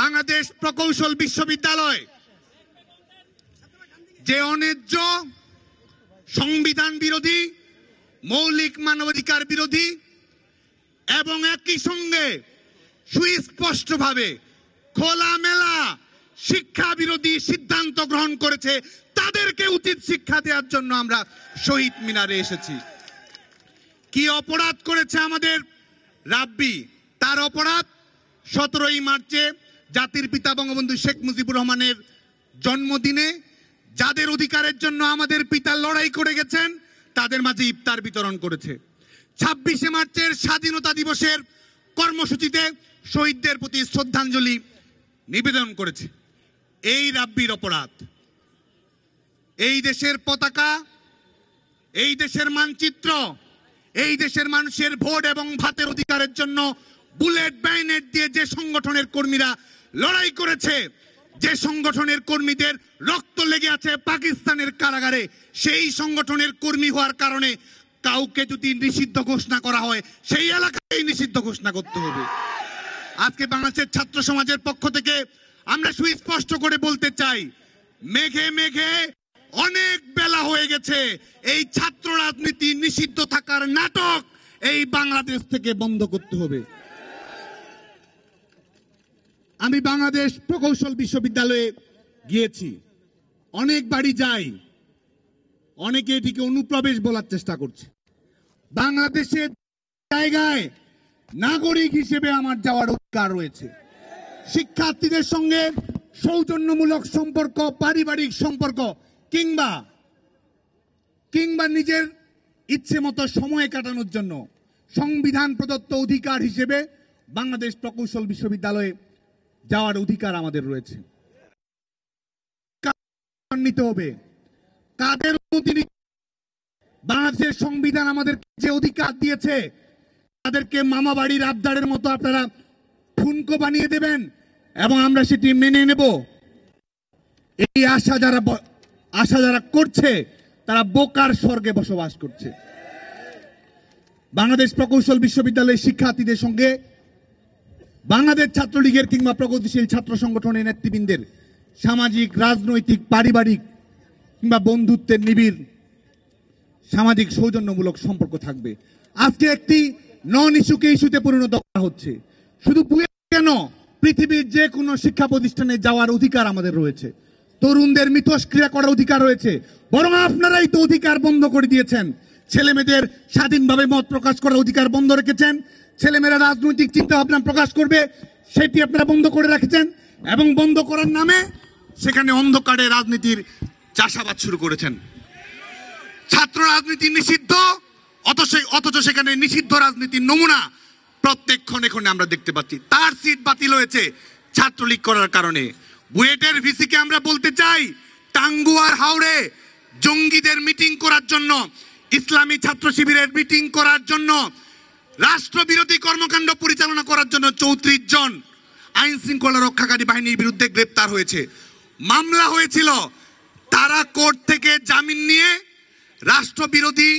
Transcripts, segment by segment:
বাংলাদেশ প্রকৌশল বিশ্ববিদ্যালয় যে অন্যায্য সংবিধান বিরোধী মৌলিক মানবাধিকার বিরোধী এবং একই সঙ্গে সুস্পষ্টভাবে খোলামেলা শিক্ষা বিরোধী সিদ্ধান্ত গ্রহণ করেছে তাদেরকে উচিত শিক্ষা দেওয়ার জন্য আমরা শহীদ মিনারে এসেছি কি অপরাধ করেছে আমাদের রাব্বি তার অপরাধ সতেরোই মার্চে জাতির পিতা বঙ্গবন্ধু শেখ মুজিবুর রহমানের জন্মদিনে যাদের অধিকারের জন্য আমাদের পিতা লড়াই করে গেছেন তাদের মাঝে ইফতার বিতরণ করেছে ছাব্বিশে মার্চের স্বাধীনতা দিবসের কর্মসূচিতে শহীদদের প্রতি শ্রদ্ধাঞ্জলি নিবেদন করেছে এই রাব্বির অপরাধ এই দেশের পতাকা এই দেশের মানচিত্র এই দেশের মানুষের ভোট এবং ভাতের অধিকারের জন্য বুলেট ব্যানেট দিয়ে যে সংগঠনের কর্মীরা লড়াই করেছে যে সংগঠনের কর্মীদের রক্ত লেগে আছে পাকিস্তানের কারাগারে সেই সংগঠনের কর্মী হওয়ার কারণে কাউকে যদি নিষিদ্ধ ঘোষণা করা হয় সেই এলাকায় নিষিদ্ধ ঘোষণা করতে হবে আজকে বাংলাদেশের ছাত্র সমাজের পক্ষ থেকে আমরা সুস্পষ্ট করে বলতে চাই মেঘে মেঘে অনেক বেলা হয়ে গেছে এই ছাত্র রাজনীতি নিষিদ্ধ থাকার নাটক এই বাংলাদেশ থেকে বন্ধ করতে হবে আমি বাংলাদেশ প্রকৌশল বিশ্ববিদ্যালয়ে গিয়েছি অনেক বাড়ি যাই অনেকে এটিকে অনুপ্রবেশ বলার চেষ্টা করছে বাংলাদেশের জায়গায় নাগরিক হিসেবে আমার যাওয়ার অধিকার রয়েছে শিক্ষার্থীদের সঙ্গে সৌজন্যমূলক সম্পর্ক পারিবারিক সম্পর্ক কিংবা কিংবা নিজের ইচ্ছে মতো সময় কাটানোর জন্য সংবিধান প্রদত্ত অধিকার হিসেবে বাংলাদেশ প্রকৌশল বিশ্ববিদ্যালয়ে যাওয়ার অধিকার আমাদের রয়েছে নিতে হবে কাদের বাংলাদেশের সংবিধান আমাদের যে অধিকার দিয়েছে তাদেরকে মামা বাড়ির আবদারের মতো আপনারা ফুনকো বানিয়ে দেবেন এবং আমরা সেটি মেনে নেব এই আশা যারা আশা যারা করছে তারা বোকার স্বর্গে বসবাস করছে বাংলাদেশ প্রকৌশল বিশ্ববিদ্যালয়ের শিক্ষার্থীদের সঙ্গে বাংলাদেশ ছাত্রলীগের কিংবা প্রগতিশীল ছাত্র সংগঠনের নেতৃবৃন্দের সামাজিক রাজনৈতিক পারিবারিক কিংবা বন্ধুত্বের নিবিড় সামাজিক সৌজন্যমূলক সম্পর্ক থাকবে আজকে একটি নন ইস্যুকে ইস্যুতে পরিণত করা হচ্ছে শুধু কেন পৃথিবীর যে কোনো শিক্ষা প্রতিষ্ঠানে যাওয়ার অধিকার আমাদের রয়েছে তরুণদের মিথস্ক্রিয়া করার অধিকার রয়েছে বরং আপনারাই তো অধিকার বন্ধ করে দিয়েছেন ছেলে মেয়েদের স্বাধীনভাবে মত প্রকাশ করার অধিকার বন্ধ রেখেছেন ছেলেমেয়েরা রাজনৈতিক চিন্তা ভাবনা প্রকাশ করবে সেটি আপনারা বন্ধ করে রেখেছেন এবং বন্ধ করার নামে সেখানে অন্ধকারে রাজনীতির চাষাবাদ শুরু করেছেন ছাত্র রাজনীতি নিষিদ্ধ অথচ অথচ সেখানে নিষিদ্ধ রাজনীতির নমুনা প্রত্যেক ক্ষণে ক্ষণে আমরা দেখতে পাচ্ছি তার সিট বাতিল হয়েছে ছাত্রলীগ করার কারণে বুয়েটের ভিসিকে আমরা বলতে চাই টাঙ্গুয়ার হাওড়ে জঙ্গিদের মিটিং করার জন্য ইসলামী ছাত্র শিবিরের মিটিং করার জন্য রাষ্ট্রবিরোধী কর্মকাণ্ড পরিচালনা করার জন্য চৌত্রিশ জন আইন শৃঙ্খলা রক্ষাকারী বাহিনীর বিরুদ্ধে গ্রেপ্তার হয়েছে মামলা হয়েছিল তারা কোর্ট থেকে জামিন নিয়ে রাষ্ট্রবিরোধী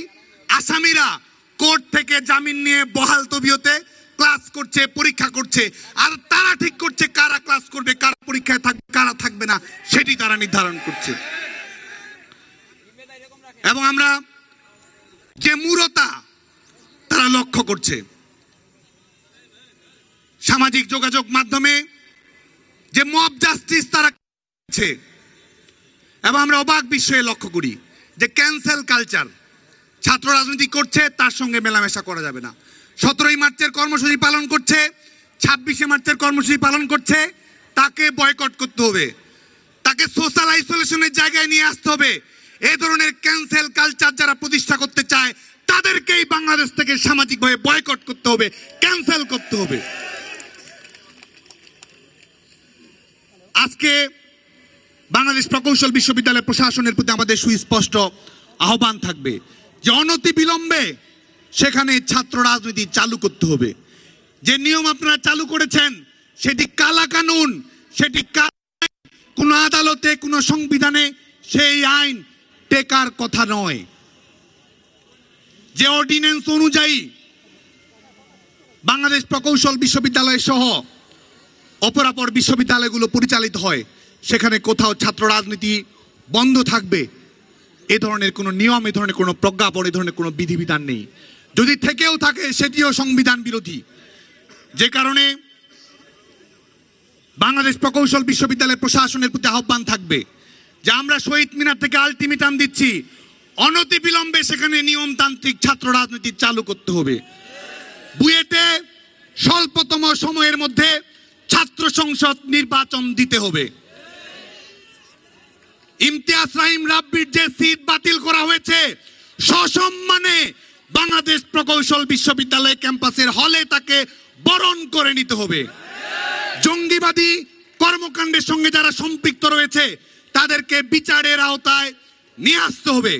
আসামিরা কোর্ট থেকে জামিন নিয়ে বহাল তবিয়তে ক্লাস করছে পরীক্ষা করছে আর তারা ঠিক করছে কারা ক্লাস করবে কারা পরীক্ষায় থাকবে কারা থাকবে না সেটি তারা নির্ধারণ করছে এবং আমরা যে মূরতা তারা লক্ষ্য করছে সামাজিক যোগাযোগ মাধ্যমে যে মব জাস্টিস তারা এবং আমরা অবাক বিষয়ে লক্ষ্য করি যে ক্যান্সেল কালচার ছাত্র রাজনীতি করছে তার সঙ্গে মেলামেশা করা যাবে না সতেরোই মার্চের কর্মসূচি পালন করছে ছাব্বিশে মার্চের কর্মসূচি পালন করছে তাকে বয়কট করতে হবে তাকে সোশ্যাল আইসোলেশনের জায়গায় নিয়ে আসতে হবে এ ধরনের ক্যান্সেল কালচার যারা প্রতিষ্ঠা করতে চায় তাদেরকেই বাংলাদেশ থেকে সামাজিকভাবে বয়কট করতে হবে ক্যান্সেল করতে হবে আজকে বাংলাদেশ প্রকৌশল বিশ্ববিদ্যালয় প্রশাসনের প্রতি আমাদের সুস্পষ্ট আহ্বান থাকবে যে অনতি বিলম্বে সেখানে ছাত্র রাজনীতি চালু করতে হবে যে নিয়ম আপনারা চালু করেছেন সেটি কালা কানুন সেটি কোনো আদালতে কোনো সংবিধানে সেই আইন টেকার কথা নয় যে অর্ডিন্যান্স অনুযায়ী বাংলাদেশ প্রকৌশল বিশ্ববিদ্যালয় সহ অপরাপর বিশ্ববিদ্যালয়গুলো পরিচালিত হয় সেখানে কোথাও ছাত্র রাজনীতি বন্ধ থাকবে এ ধরনের কোনো নিয়ম এ ধরনের কোনো প্রজ্ঞাপন এ ধরনের কোনো বিধিবিধান নেই যদি থেকেও থাকে সেটিও সংবিধান বিরোধী যে কারণে বাংলাদেশ প্রকৌশল বিশ্ববিদ্যালয় প্রশাসনের প্রতি আহ্বান থাকবে যে আমরা শহীদ মিনার থেকে আলটিমেটাম দিচ্ছি অনতিবিলম্বে সেখানে নিয়মতান্ত্রিক ছাত্র রাজনীতি চালু করতে হবে বুয়েটে স্বল্পতম সময়ের মধ্যে ছাত্র সংসদ নির্বাচন দিতে হবে ইমতিয়াজ রাহিম রাব্বির যে সিট বাতিল করা হয়েছে সসম্মানে বাংলাদেশ প্রকৌশল বিশ্ববিদ্যালয় ক্যাম্পাসের হলে তাকে বরণ করে নিতে হবে জঙ্গিবাদী কর্মকাণ্ডের সঙ্গে যারা সম্পৃক্ত রয়েছে তাদেরকে বিচারের আওতায় নিয়ে আসতে হবে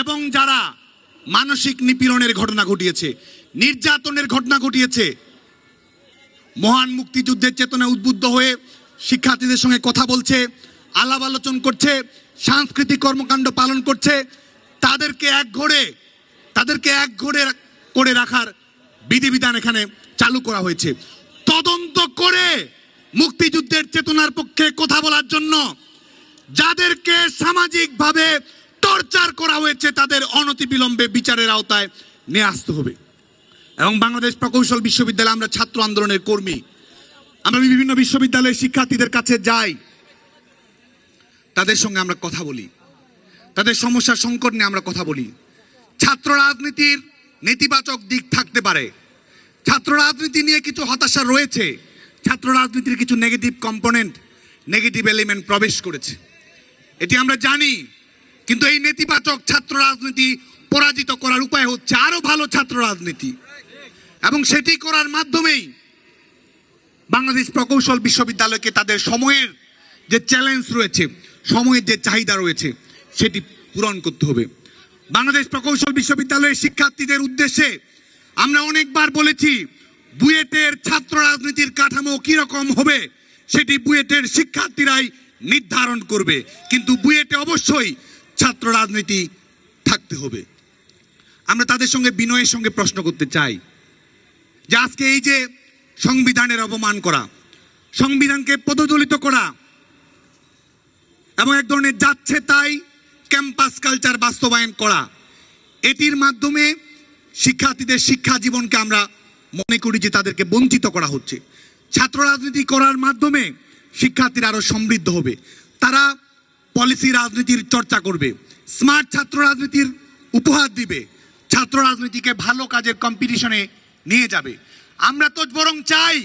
এবং যারা মানসিক নিপীড়নের ঘটনা ঘটিয়েছে নির্যাতনের ঘটনা ঘটিয়েছে মহান মুক্তিযুদ্ধের চেতনা উদ্বুদ্ধ হয়ে শিক্ষার্থীদের সঙ্গে কথা বলছে আলাপ আলোচন করছে সাংস্কৃতিক কর্মকাণ্ড পালন করছে তাদেরকে এক ঘরে তাদেরকে এক ঘরে করে রাখার বিধিবিধান এখানে চালু করা হয়েছে তদন্ত করে মুক্তিযুদ্ধের চেতনার পক্ষে কথা বলার জন্য যাদেরকে সামাজিকভাবে টর্চার করা হয়েছে তাদের অনতিবিলম্বে বিচারের আওতায় নিয়ে আসতে হবে এবং বাংলাদেশ প্রকৌশল বিশ্ববিদ্যালয়ে আমরা ছাত্র আন্দোলনের কর্মী আমরা বিভিন্ন বিশ্ববিদ্যালয়ের শিক্ষার্থীদের কাছে যাই তাদের সঙ্গে আমরা কথা বলি তাদের সমস্যা সংকট নিয়ে আমরা কথা বলি ছাত্র রাজনীতির নেতিবাচক দিক থাকতে পারে ছাত্র রাজনীতি নিয়ে কিছু হতাশা রয়েছে ছাত্র রাজনীতির কিছু নেগেটিভ কম্পোনেন্ট নেগেটিভ এলিমেন্ট প্রবেশ করেছে এটি আমরা জানি কিন্তু এই নেতিবাচক ছাত্র রাজনীতি পরাজিত করার উপায় হচ্ছে আরো ভালো ছাত্র রাজনীতি এবং সেটি করার মাধ্যমেই বাংলাদেশ প্রকৌশল বিশ্ববিদ্যালয়কে তাদের সময়ের যে চ্যালেঞ্জ রয়েছে সময়ের যে চাহিদা রয়েছে সেটি পূরণ করতে হবে বাংলাদেশ প্রকৌশল বিশ্ববিদ্যালয়ের শিক্ষার্থীদের উদ্দেশ্যে আমরা অনেকবার বলেছি বুয়েটের ছাত্র রাজনীতির কাঠামো কীরকম হবে সেটি বুয়েটের শিক্ষার্থীরাই নির্ধারণ করবে কিন্তু বুয়েটে অবশ্যই ছাত্র রাজনীতি থাকতে হবে আমরা তাদের সঙ্গে বিনয়ের সঙ্গে প্রশ্ন করতে চাই যে আজকে এই যে সংবিধানের অপমান করা সংবিধানকে পদদলিত করা এবং এক ধরনের যাচ্ছে তাই ক্যাম্পাস কালচার বাস্তবায়ন করা এটির মাধ্যমে শিক্ষার্থীদের শিক্ষা জীবনকে আমরা মনে করি যে তাদেরকে বঞ্চিত করা হচ্ছে ছাত্র রাজনীতি করার মাধ্যমে শিক্ষার্থীরা আরও সমৃদ্ধ হবে তারা পলিসি রাজনীতির চর্চা করবে স্মার্ট ছাত্র রাজনীতির উপহার দিবে ছাত্র রাজনীতিকে ভালো কাজের কম্পিটিশনে নিয়ে যাবে আমরা তো বরং চাই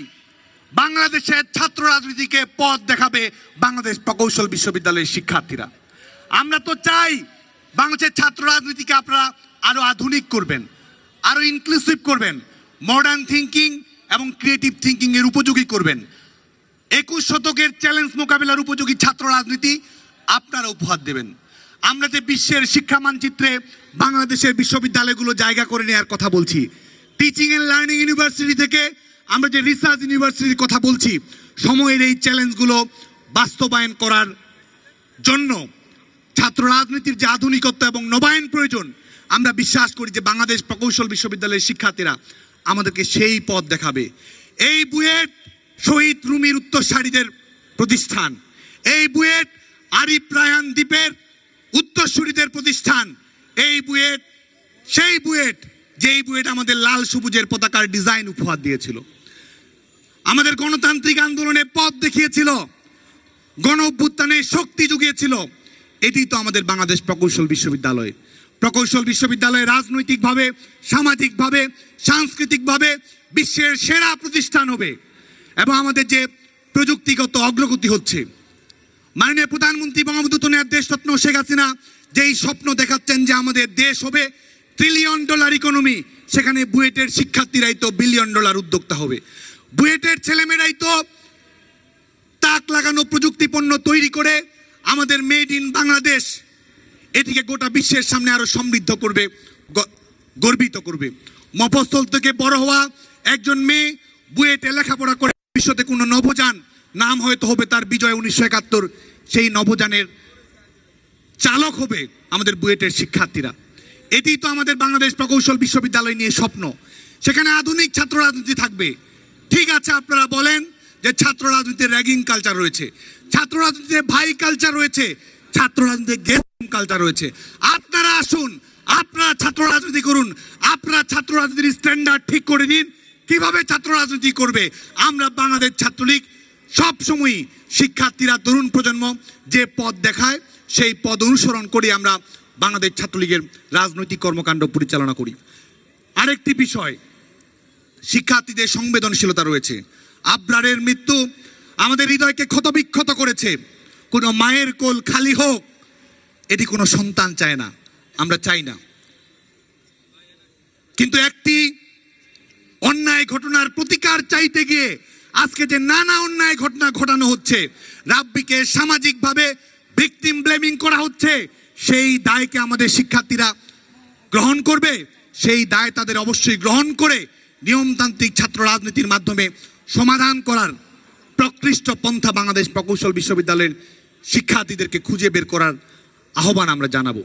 বাংলাদেশের ছাত্র রাজনীতিকে পথ দেখাবে বাংলাদেশ প্রকৌশল বিশ্ববিদ্যালয়ের শিক্ষার্থীরা আমরা তো চাই বাংলাদেশের ছাত্র রাজনীতিকে আপনারা আরো আধুনিক করবেন আরও ইনক্লুসিভ করবেন মডার্ন থিঙ্কিং এবং ক্রিয়েটিভ থিঙ্কিংয়ের উপযোগী করবেন একুশ শতকের চ্যালেঞ্জ মোকাবেলার উপযোগী ছাত্র রাজনীতি আপনারা উপহার দেবেন আমরা যে বিশ্বের শিক্ষা মানচিত্রে বাংলাদেশের বিশ্ববিদ্যালয়গুলো জায়গা করে নেওয়ার কথা বলছি টিচিং অ্যান্ড লার্নিং ইউনিভার্সিটি থেকে আমরা যে রিসার্চ ইউনিভার্সিটির কথা বলছি সময়ের এই চ্যালেঞ্জগুলো বাস্তবায়ন করার জন্য ছাত্র রাজনীতির যে আধুনিকত্ব এবং নবায়ন প্রয়োজন আমরা বিশ্বাস করি যে বাংলাদেশ প্রকৌশল বিশ্ববিদ্যালয়ের শিক্ষার্থীরা আমাদেরকে সেই পথ দেখাবে এই বুয়েট শহীদ রুমির উত্তরসারীদের প্রতিষ্ঠান এই বুয়েট আরিফ দ্বীপের উত্তরসূরীদের প্রতিষ্ঠান এই বুয়েট সেই বুয়েট যেই বুয়েট আমাদের লাল সবুজের পতাকার ডিজাইন উপহার দিয়েছিল আমাদের গণতান্ত্রিক আন্দোলনে পথ দেখিয়েছিল গণ অভ্যুত্থানে শক্তি জুগিয়েছিল এটি তো আমাদের বাংলাদেশ প্রকৌশল বিশ্ববিদ্যালয় প্রকৌশল বিশ্ববিদ্যালয় রাজনৈতিকভাবে সামাজিকভাবে সাংস্কৃতিকভাবে বিশ্বের সেরা প্রতিষ্ঠান হবে এবং আমাদের যে প্রযুক্তিগত অগ্রগতি হচ্ছে মাননীয় প্রধানমন্ত্রী বঙ্গবন্ধু দেশ স্বপ্ন শেখ হাসিনা যেই স্বপ্ন দেখাচ্ছেন যে আমাদের দেশ হবে ট্রিলিয়ন ডলার ইকোনমি সেখানে বুয়েটের শিক্ষার্থীরাই তো বিলিয়ন ডলার উদ্যোক্তা হবে বুয়েটের ছেলেমেয়েরাই তো তাক লাগানো প্রযুক্তি পণ্য তৈরি করে আমাদের মেড ইন বাংলাদেশ এটিকে গোটা বিশ্বের সামনে আরো সমৃদ্ধ করবে গর্বিত করবে মফস্বল থেকে বড় হওয়া একজন মেয়ে বুয়েটে লেখাপড়া করে ভবিষ্যতে কোনো নবযান নাম হয়তো হবে তার বিজয় উনিশশো একাত্তর সেই নবযানের চালক হবে আমাদের বুয়েটের শিক্ষার্থীরা এটি তো আমাদের বাংলাদেশ প্রকৌশল বিশ্ববিদ্যালয় নিয়ে স্বপ্ন সেখানে আধুনিক ছাত্র রাজনীতি থাকবে ঠিক আছে আপনারা বলেন যে ছাত্র রাজনীতির র্যাগিং কালচার রয়েছে ছাত্র রাজনীতির ভাই কালচার রয়েছে ছাত্র রাজনীতির গেম কালচার রয়েছে আপনারা আসুন আপনারা ছাত্র রাজনীতি করুন আপনারা ছাত্র রাজনীতির স্ট্যান্ডার্ড ঠিক করে দিন কিভাবে ছাত্র রাজনীতি করবে আমরা বাংলাদেশ ছাত্রলীগ সবসময়ই শিক্ষার্থীরা তরুণ প্রজন্ম যে পদ দেখায় সেই পদ অনুসরণ করে আমরা বাংলাদেশ ছাত্রলীগের রাজনৈতিক কর্মকাণ্ড পরিচালনা করি আরেকটি বিষয় শিক্ষার্থীদের সংবেদনশীলতা রয়েছে আবরারের মৃত্যু আমাদের হৃদয়কে ক্ষতবিক্ষত করেছে কোনো মায়ের কোল খালি হোক এটি কোনো সন্তান চায় না আমরা চাই না কিন্তু একটি অন্যায় ঘটনার প্রতিকার চাইতে গিয়ে আজকে যে নানা অন্যায় ঘটনা ঘটানো হচ্ছে রাব্বিকে সামাজিকভাবে ভিকটিম ব্লেমিং করা হচ্ছে সেই দায়কে আমাদের শিক্ষার্থীরা গ্রহণ করবে সেই দায় তাদের অবশ্যই গ্রহণ করে নিয়মতান্ত্রিক ছাত্র রাজনীতির মাধ্যমে সমাধান করার প্রকৃষ্ট পন্থা বাংলাদেশ প্রকৌশল বিশ্ববিদ্যালয়ের শিক্ষার্থীদেরকে খুঁজে বের করার আহ্বান আমরা জানাবো